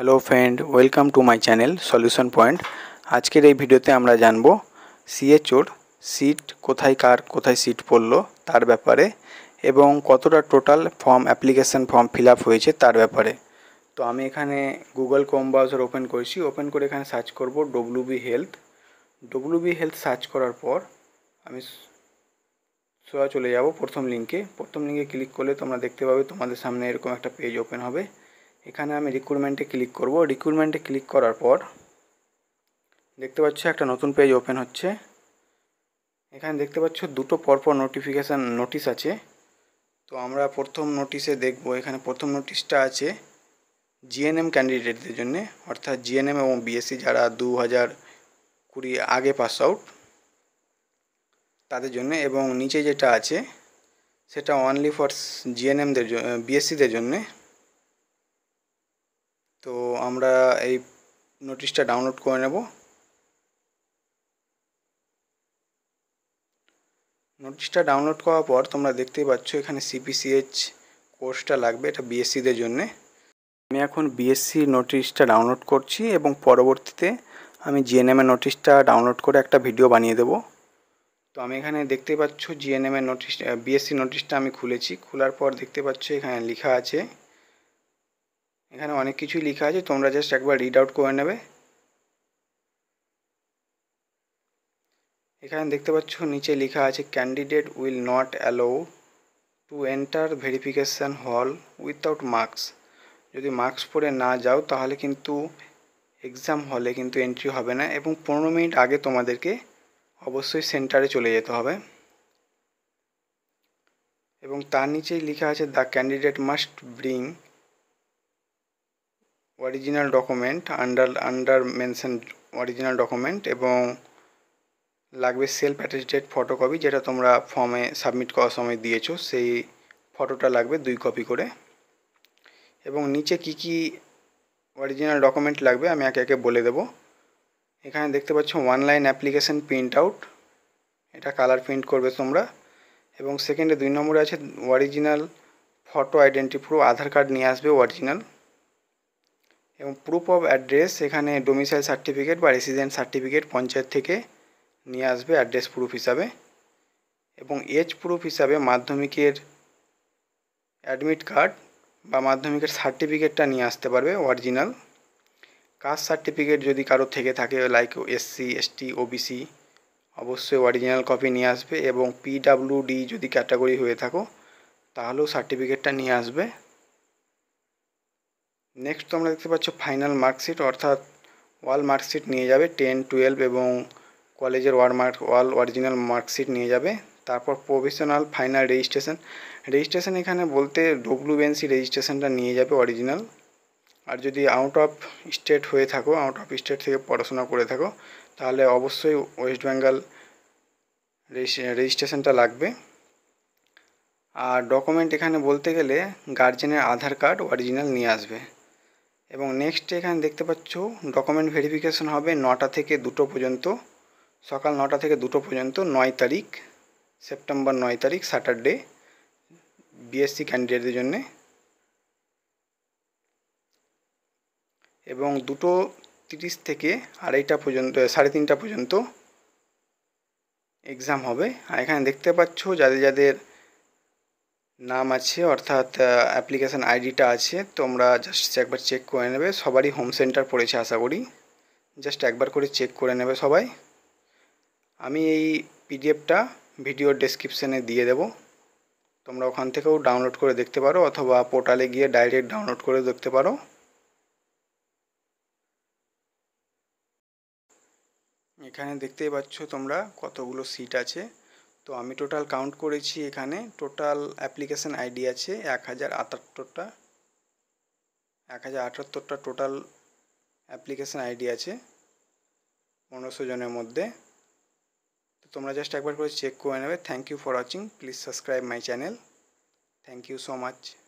hello friend welcome to my channel solution point আজকের এই ভিডিওতে আমরা জানব সিএচওর সিট কোথায় কার কোথায় সিট পড়ল তার ব্যাপারে এবং কতটা total form application form fill হয়েছে তার ব্যাপারে তো আমি এখানে গুগল ক্রোম ব্রাউজার ওপেন করেছি ওপেন করে এখানে সার্চ করব B health W B health search করার পর আমি সোয়া চলে যাব প্রথম লিঙ্কে প্রথম লিঙ্কে ক্লিক করলে তোমরা দেখতে পাবে তোমাদের সামনে এরকম একটা পেজ ওপেন হবে এখানে আমি রিক্রুটমেন্টে ক্লিক করব রিক্রুটমেন্টে ক্লিক করার পর দেখতে পাচ্ছ একটা নতুন পেজ ওপেন হচ্ছে এখানে দেখতে পাচ্ছ দুটো পরপর নোটিফিকেশান নোটিশ আছে তো আমরা প্রথম নোটিশে দেখব এখানে প্রথম নোটিশটা আছে জিএনএম ক্যান্ডিডেটদের জন্য অর্থাৎ জিএনএম এবং বিএসসি e যারা দু হাজার কুড়ি আগে পাস আউট তাদের জন্য এবং নিচে যেটা আছে সেটা অনলি ফর জিএনএমদের বিএসসিদের জন্যে তো আমরা এই নোটিশটা ডাউনলোড করে নেব নোটিশটা ডাউনলোড করার পর তোমরা দেখতেই পাচ্ছ এখানে সিপিসিএচ কোর্সটা লাগবে এটা বিএসসিদের জন্যে আমি এখন বিএসসি নোটিশটা ডাউনলোড করছি এবং পরবর্তীতে আমি জিএনএম এর নোটিশটা ডাউনলোড করে একটা ভিডিও বানিয়ে দেব তো আমি এখানে দেখতে পাচ্ছ জিএনএম এর নোটিশ বিএসসি নোটিশটা আমি খুলেছি খোলার পর দেখতে পাচ্ছ এখানে লেখা আছে এখানে অনেক কিছুই লেখা আছে তোমরা জাস্ট একবার রিড আউট করে নেবে এখানে দেখতে পাচ্ছ নিচে লেখা আছে candidate will not allow to enter verification hall without marks যদি মার্কস পরে না যাও তাহলে কিন্তু এক্সাম হলে কিন্তু এন্ট্রি হবে না এবং পনেরো মিনিট আগে তোমাদেরকে অবশ্যই সেন্টারে চলে যেতে হবে এবং তার নিচেই লেখা আছে the candidate must bring original document under under mention original document এবং লাগবে সেলফ অ্যাটেস্টেড ফটোকপি যেটা তোমরা ফর্মে সাবমিট করার সময় দিয়েছো সেই ফটোটা লাগবে দুই কপি করে এবং নিচে কি কি অরিজিনাল ডকুমেন্ট লাগবে আমি একে একে বলে দেব এখানে দেখতে পাচ্ছ অনলাইন অ্যাপ্লিকেশান প্রিন্ট আউট এটা কালার প্রিন্ট করবে তোমরা এবং সেকেন্ডে দুই নম্বরে আছে original photo identity proof Aadhaar card নিয়ে আসবে অরিজিনাল এবং প্রুফ অফ অ্যাড্রেস এখানে ডোমিসাইল সার্টিফিকেট বা রেসিডেন্ট সার্টিফিকেট পঞ্চায়েত থেকে নিয়ে আসবে অ্যাড্রেস প্রুফ হিসাবে এবং এজ প্রুফ হিসাবে মাধ্যমিকের অ্যাডমিট কার্ড বা মাধ্যমিকের সার্টিফিকেটটা নিয়ে আসতে পারবে অরিজিনাল কাস্ট সার্টিফিকেট যদি কারো থেকে থাকে লাইক এসসি এসটি ওবিসি অবশ্যই অরিজিনাল কপি নিয়ে আসবে এবং পিডাব্লিউডি যদি ক্যাটাগরি হয়ে থাকো তাহলেও সার্টিফিকেটটা নিয়ে আসবে নেক্সট তোমরা দেখতে পাচ্ছ ফাইনাল মার্কশিট অর্থাৎ ওয়াল মার্কশিট নিয়ে যাবে টেন টুয়েলভ এবং কলেজের ওয়ার মার্ক ওয়াল অরিজিনাল মার্কশিট নিয়ে যাবে তারপর প্রভিশনাল ফাইনাল রেজিস্ট্রেশন রেজিস্ট্রেশন এখানে বলতে ডব্লিউবিএনসি রেজিস্ট্রেশনটা নিয়ে যাবে অরিজিনাল আর যদি আউট অফ স্টেট হয়ে থাকো আউট অফ স্টেট থেকে পড়াশোনা করে থাকো তাহলে অবশ্যই ওয়েস্ট বেঙ্গল রেজিস্ট্রেশনটা লাগবে আর ডকুমেন্ট এখানে বলতে গেলে গার্জেনের আধার কার্ড অরিজিনাল নিয়ে আসবে এবং নেক্সট এখানে দেখতে পাচ্ছ ডকুমেন্ট ভেরিফিকেশন হবে নটা থেকে দুটো পর্যন্ত সকাল নটা থেকে দুটো পর্যন্ত নয় তারিখ সেপ্টেম্বর নয় তারিখ স্যাটারডে বিএসসি ক্যান্ডিডেটদের জন্যে এবং দুটো তিরিশ থেকে আড়াইটা পর্যন্ত সাড়ে তিনটা পর্যন্ত এক্সাম হবে আর এখানে দেখতে পাচ্ছ যাদের যাদের নাম আছে অর্থাৎ অ্যাপ্লিকেশান আইডিটা আছে তোমরা জাস্ট একবার চেক করে নেবে সবারই হোম সেন্টার পড়েছে আশা করি জাস্ট একবার করে চেক করে নেবে সবাই আমি এই পিডিএফটা ভিডিও ডেসক্রিপশানে দিয়ে দেব তোমরা ওখান থেকেও ডাউনলোড করে দেখতে পারো অথবা পোর্টালে গিয়ে ডাইরেক্ট ডাউনলোড করে দেখতে পারো এখানে দেখতেই পাচ্ছ তোমরা কতগুলো সিট আছে তো আমি টোটাল কাউন্ট করেছি এখানে টোটাল অ্যাপ্লিকেশান আইডি আছে এক হাজার আটাত্তরটা এক হাজার আটাত্তরটা টোটাল অ্যাপ্লিকেশান আইডি আছে পনেরোশো জনের মধ্যে তো তোমরা জাস্ট একবার করে চেক করে নেবে thank you for watching please subscribe my channel thank you so much